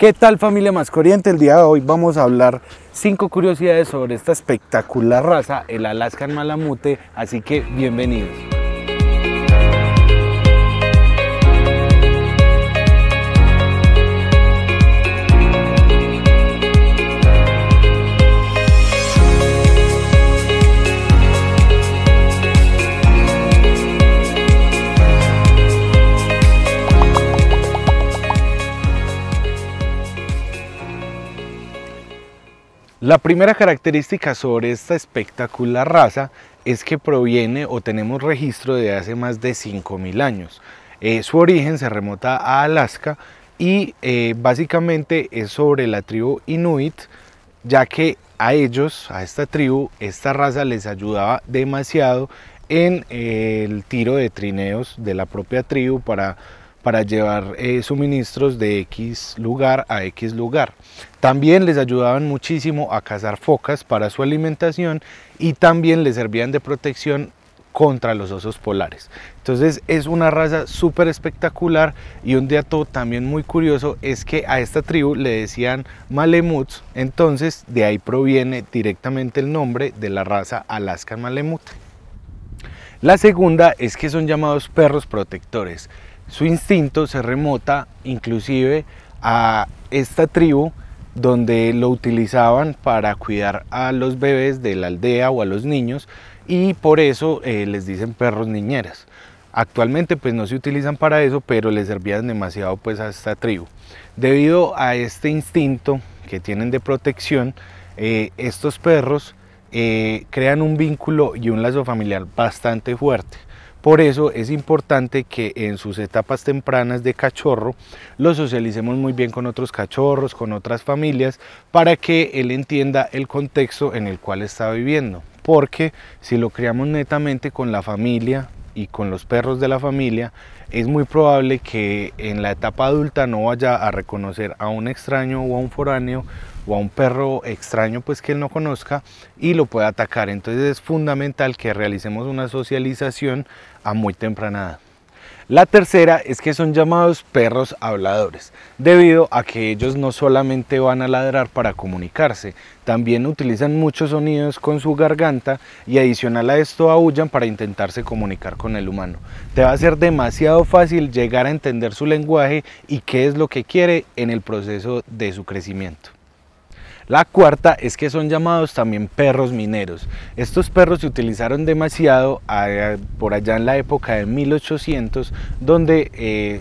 ¿Qué tal familia más corriente? El día de hoy vamos a hablar cinco curiosidades sobre esta espectacular raza, el Alaskan Malamute, así que bienvenidos. La primera característica sobre esta espectacular raza es que proviene o tenemos registro de hace más de 5.000 años. Eh, su origen se remota a Alaska y eh, básicamente es sobre la tribu Inuit, ya que a ellos, a esta tribu, esta raza les ayudaba demasiado en eh, el tiro de trineos de la propia tribu para para llevar eh, suministros de X lugar a X lugar. También les ayudaban muchísimo a cazar focas para su alimentación y también les servían de protección contra los osos polares. Entonces es una raza súper espectacular y un dato también muy curioso es que a esta tribu le decían Malemuts, entonces de ahí proviene directamente el nombre de la raza Alaska Malemut. La segunda es que son llamados perros protectores. Su instinto se remota inclusive a esta tribu donde lo utilizaban para cuidar a los bebés de la aldea o a los niños y por eso eh, les dicen perros niñeras. Actualmente pues no se utilizan para eso, pero les servían demasiado pues a esta tribu. Debido a este instinto que tienen de protección, eh, estos perros eh, crean un vínculo y un lazo familiar bastante fuerte. Por eso es importante que en sus etapas tempranas de cachorro lo socialicemos muy bien con otros cachorros, con otras familias, para que él entienda el contexto en el cual está viviendo. Porque si lo criamos netamente con la familia, y con los perros de la familia, es muy probable que en la etapa adulta no vaya a reconocer a un extraño o a un foráneo o a un perro extraño pues que él no conozca y lo pueda atacar. Entonces es fundamental que realicemos una socialización a muy temprana la tercera es que son llamados perros habladores, debido a que ellos no solamente van a ladrar para comunicarse, también utilizan muchos sonidos con su garganta y adicional a esto aullan para intentarse comunicar con el humano. Te va a ser demasiado fácil llegar a entender su lenguaje y qué es lo que quiere en el proceso de su crecimiento. La cuarta es que son llamados también perros mineros. Estos perros se utilizaron demasiado eh, por allá en la época de 1800, donde eh,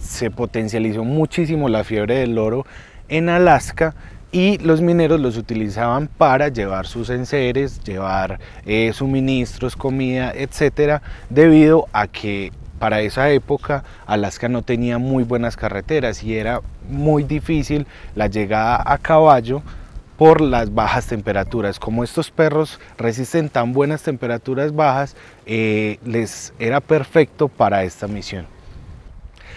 se potencializó muchísimo la fiebre del oro en Alaska y los mineros los utilizaban para llevar sus enseres, llevar eh, suministros, comida, etcétera, debido a que para esa época Alaska no tenía muy buenas carreteras y era muy difícil la llegada a caballo por las bajas temperaturas. Como estos perros resisten tan buenas temperaturas bajas, eh, les era perfecto para esta misión.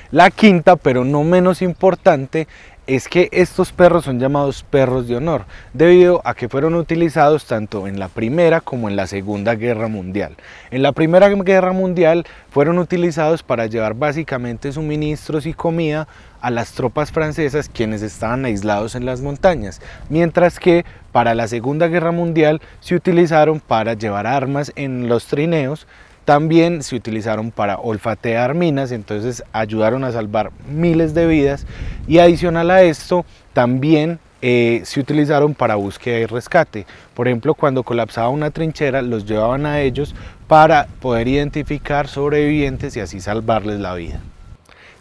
La quinta, pero no menos importante, es que estos perros son llamados perros de honor, debido a que fueron utilizados tanto en la Primera como en la Segunda Guerra Mundial. En la Primera Guerra Mundial fueron utilizados para llevar básicamente suministros y comida a las tropas francesas quienes estaban aislados en las montañas, mientras que para la Segunda Guerra Mundial se utilizaron para llevar armas en los trineos también se utilizaron para olfatear minas, entonces ayudaron a salvar miles de vidas y adicional a esto también eh, se utilizaron para búsqueda y rescate. Por ejemplo, cuando colapsaba una trinchera, los llevaban a ellos para poder identificar sobrevivientes y así salvarles la vida.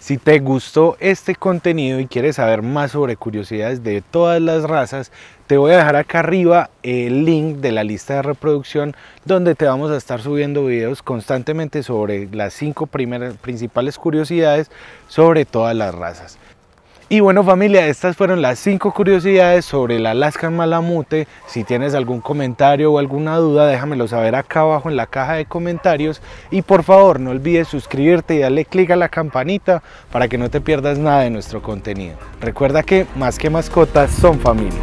Si te gustó este contenido y quieres saber más sobre curiosidades de todas las razas, te voy a dejar acá arriba el link de la lista de reproducción donde te vamos a estar subiendo videos constantemente sobre las cinco primeras, principales curiosidades sobre todas las razas. Y bueno familia, estas fueron las 5 curiosidades sobre el Alaskan Malamute. Si tienes algún comentario o alguna duda, déjamelo saber acá abajo en la caja de comentarios. Y por favor, no olvides suscribirte y darle clic a la campanita para que no te pierdas nada de nuestro contenido. Recuerda que más que mascotas son familia.